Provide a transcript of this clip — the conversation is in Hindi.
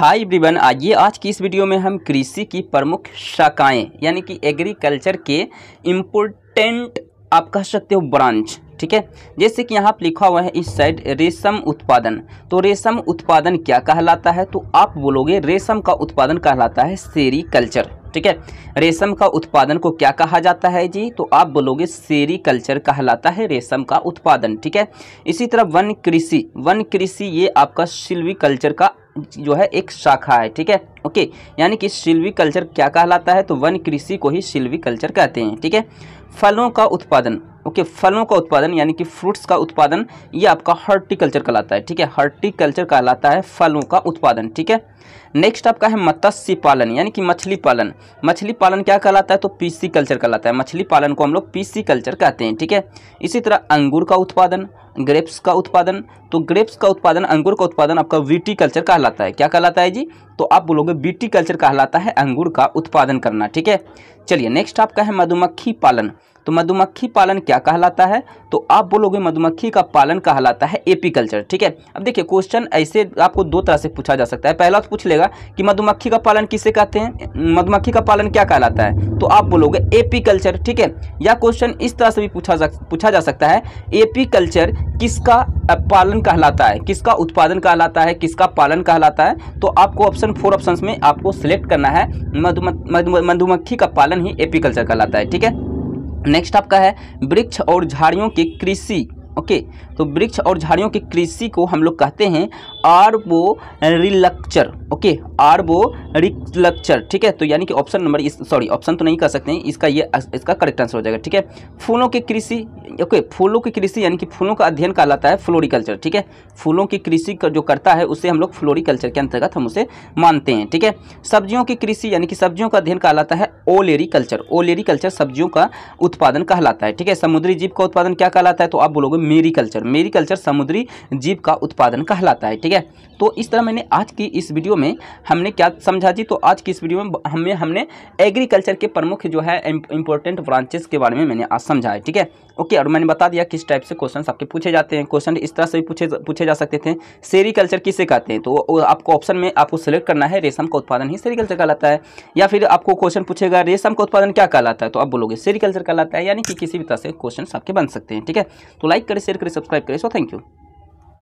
हाय ब्रिबन आइए आज की इस वीडियो में हम कृषि की प्रमुख शाखाएं यानी कि एग्रीकल्चर के इम्पोर्टेंट आप कह सकते हो ब्रांच ठीक है जैसे कि यहाँ पर लिखा हुआ है इस साइड रेशम उत्पादन तो रेशम उत्पादन क्या कहलाता है तो आप बोलोगे रेशम का उत्पादन कहलाता है सेरीकल्चर ठीक है रेशम का उत्पादन को क्या कहा जाता है जी तो आप बोलोगे सेरीकल्चर कहलाता है रेशम का उत्पादन ठीक है इसी तरह वन कृषि वन कृषि ये आपका सिल्वी कल्चर का जो है एक शाखा है ठीक है ओके यानी कि सिल्वी कल्चर क्या कहलाता है तो वन कृषि को ही सिल्वी कल्चर कहते हैं ठीक है फलों का उत्पादन ओके फलों का उत्पादन यानी कि फ्रूट्स का उत्पादन ये आपका हॉर्टिकल्चर कहलाता है ठीक है हॉर्टिकल्चर कहलाता है फलों का उत्पादन ठीक है नेक्स्ट आपका है मत्स्य पालन यानी कि मछली पालन मछली पालन क्या कहलाता है तो पीसी कल्चर कहलाता है मछली पालन को हम लोग पीसी कल्चर कहते हैं ठीक है इसी तरह अंगूर का उत्पादन ग्रेप्स का उत्पादन तो ग्रेप्स का उत्पादन अंगूर का उत्पादन आपका वीटी कल्चर कहलाता है क्या कहलाता है जी तो आप बोलोगे वीटी कल्चर कहलाता है अंगूर का उत्पादन करना ठीक है चलिए नेक्स्ट आपका है मधुमक्खी पालन तो मधुमक्खी पालन क्या कहलाता है तो आप बोलोगे मधुमक्खी का पालन कहलाता है एपीकल्चर ठीक है अब देखिए क्वेश्चन ऐसे आपको दो तरह से पूछा जा सकता है पहला तो पूछ लेगा कि मधुमक्खी का पालन किसे कहते हैं मधुमक्खी का पालन क्या कहलाता है तो आप बोलोगे एपीकल्चर ठीक है या क्वेश्चन इस तरह से भी पूछा जा पूछा जा सकता है एपीकल्चर किसका पालन कहलाता है किसका उत्पादन कहलाता है किसका पालन कहलाता है तो आपको ऑप्शन फोर ऑप्शन में आपको सिलेक्ट करना है मधुमक्खी का पालन ही एपीकल्चर कहलाता है ठीक है नेक्स्ट आपका है वृक्ष और झाड़ियों की कृषि ओके तो वृक्ष और झाड़ियों की कृषि को हम लोग कहते हैं आर्बो रिलक्चर ओके आर्बो रिलक्चर ठीक है तो यानी कि ऑप्शन नंबर इस सॉरी ऑप्शन तो नहीं कर सकते हैं इसका ये इसका करेक्ट आंसर हो जाएगा ठीक है फूलों की कृषि ओके फूलों की कृषि यानी कि फूलों का अध्ययन कहलाता है फ्लोरिकल्चर ठीक है फूलों की कृषि जो करता है उसे हम लोग फ्लोरिकल्चर के अंतर्गत हम उसे मानते हैं ठीक है सब्जियों की कृषि यानी कि सब्जियों का अध्ययन कहलाता है ओलेरी कल्चर ओलेरी कल्चर सब्जियों का उत्पादन कहलाता है ठीक है समुद्री जीव का उत्पादन क्या कहलाता है तो आप बोलोगे मेरी कल्चर मेरी कल्चर समुद्री जीव का उत्पादन कहलाता है ठीक है तो इस तरह मैंने आज की इस वीडियो में हमने क्या समझा जी तो आज की इस वीडियो में हमें हमने एग्रीकल्चर के प्रमुख जो है इंपॉर्टेंट ब्रांचेस के बारे में मैंने आज समझा है ठीक है ओके और मैंने बता दिया किस टाइप से क्वेश्चन आपके पूछे जाते हैं क्वेश्चन इस तरह से भी पूछे पूछे जा सकते थे सेरीकल्चर किसे कहते हैं तो आपको ऑप्शन में आपको सेलेक्ट करना है रेशम का उत्पादन ही सेरीकल्चर कहलाता है या फिर आपको क्वेश्चन पूछेगा रेशम का उत्पादन क्या कहलाता है तो आप बोलोगे सेरीकल्चर कहलाता है यानी कि किसी भी तरह से क्वेश्चन आपके बन सकते हैं ठीक है तो लाइक करें शेयर करें सब्सक्राइब करें सो थैंक यू